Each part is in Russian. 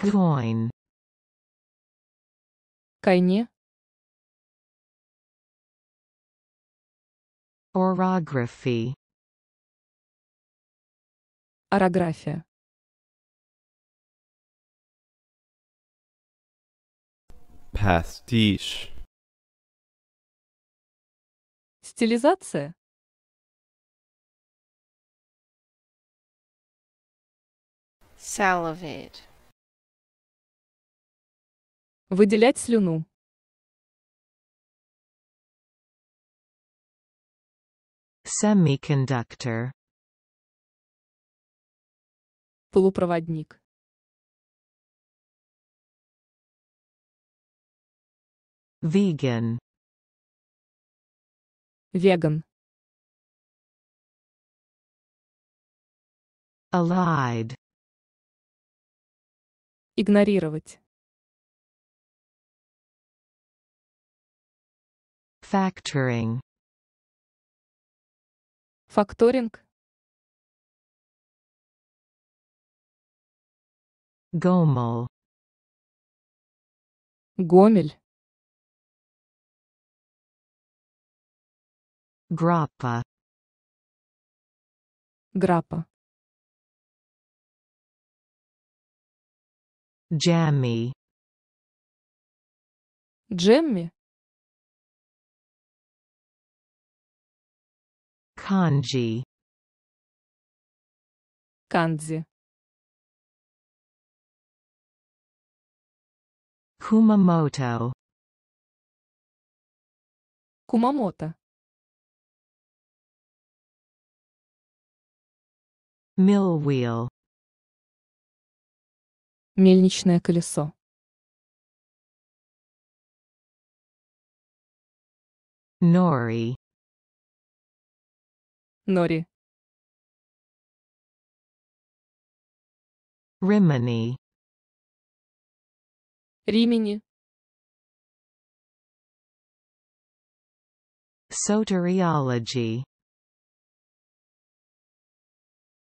Coin. Кайне. Orography. Орография. Pastiche. Стилизация. Salivate. Выделять слюну. Semiconductor. Полупроводник. Vegan. Веган. Allied. Игнорировать. Factoring. Факторинг. Гомол. Гомель. Граппа. Граппа. Джемми. Джемми. Kanji. Kanji. Kumamoto. Kumamoto. Mill wheel. Мельничное колесо. Nori. Nori. Rimini. Римини. Soteriology.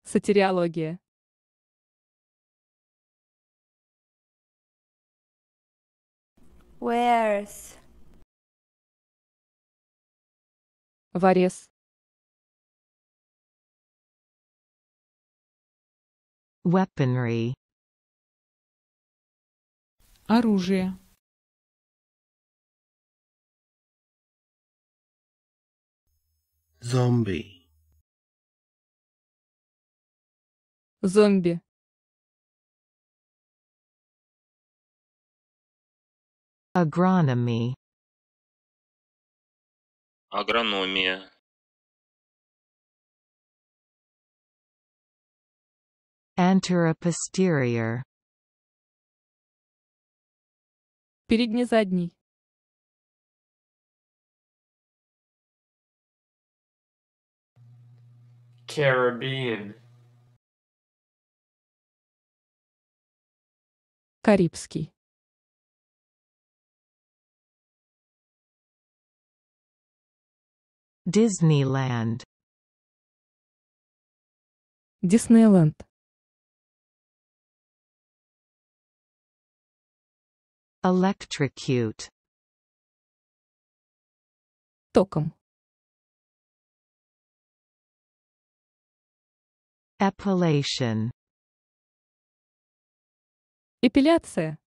Сатириология. Where's? Варес. Weaponry. Оружие. Zombie. Зомби. Agronomy. Агрономия. Antera posterior. Переднезадний. Caribbean. Карибский. Disneyland. Диснейленд. Electrocute. Током. Epilation. Эпиляция.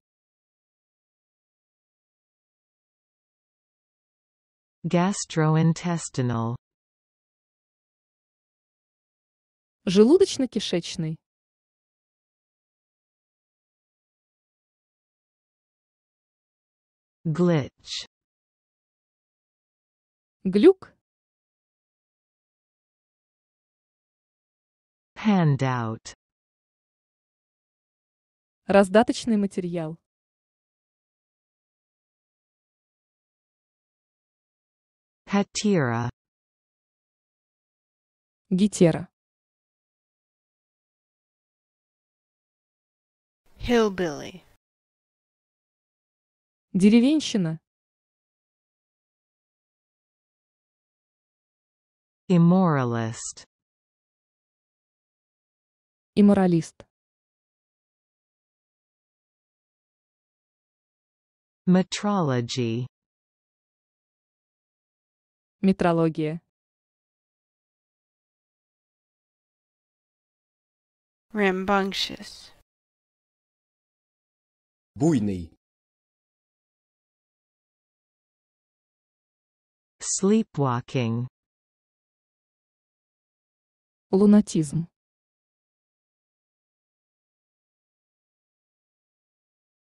Gastrointestinal. Желудочно-кишечный. Glitch. Глюк. Handout. Раздаточный материал. Hatira. Гитера. Hillbilly. Деревенщина. Immoralist. Имморалист. Metrology. Метрология. Rambunctious. Буйный. Sleepwalking. Лунатизм.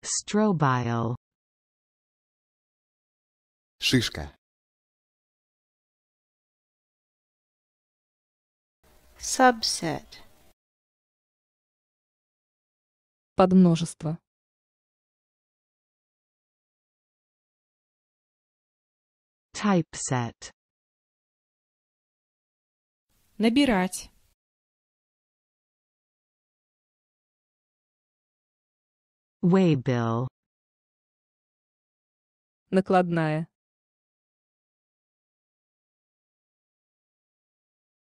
Strobile. Шишка. Subset. Подмножество. Typeset. Набирать. Waybill. Накладная.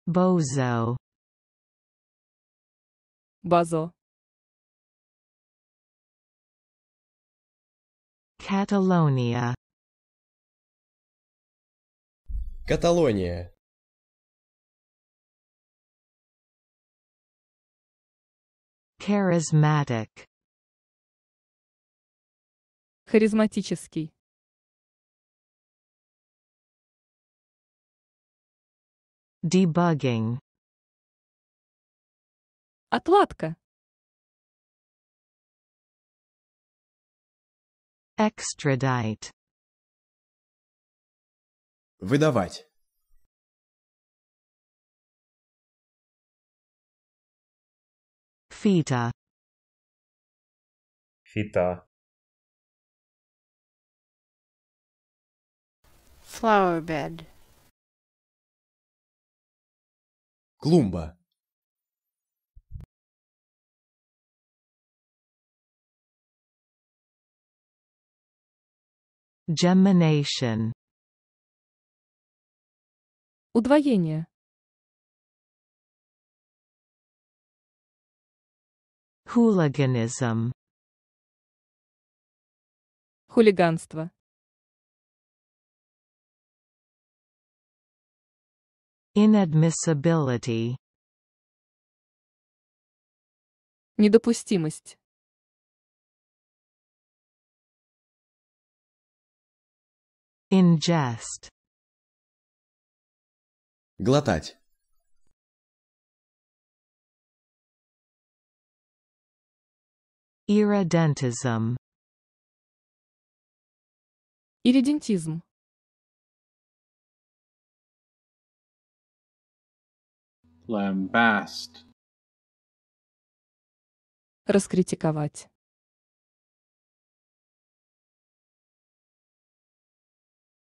Bozo. Базо. Catalonia каталония charismatic харизматический debugging отладка extradite Выдавать. Фита. Фита. Flower bed. Клумба. Gemination. Удвоение. хулиганизм Хулиганство. Inadmissibility. Недопустимость. Ingest. Глотать. Иридентизм. Иридентизм. Lambast. Раскритиковать.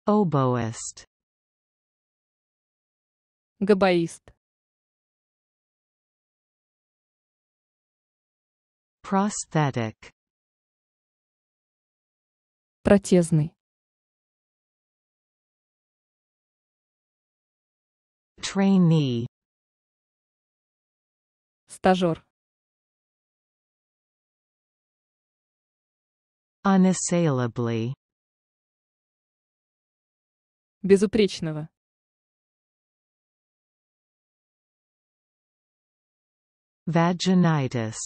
Oboist. Габаист. Prosthetic. Протезный. Trainee. Стажер. Unassailably. Безупречного. Vaginitis.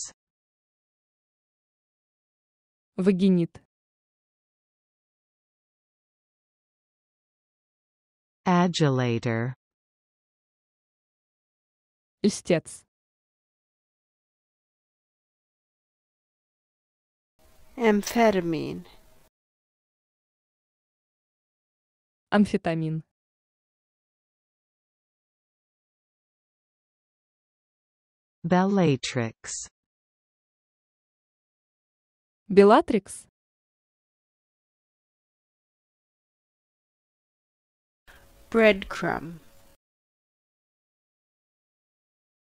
Vaginit. Adulator. Истец. Amphetamine. Amphetamine. Беллатрикс. Беллатрикс. Breadcrumb.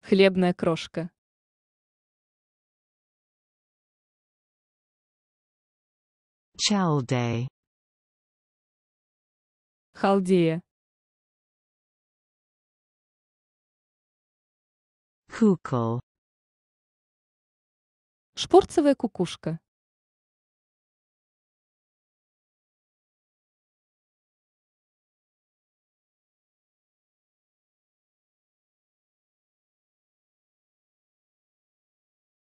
Хлебная крошка. Chaldea. Халдея. Кукол. Шпорцевая кукушка.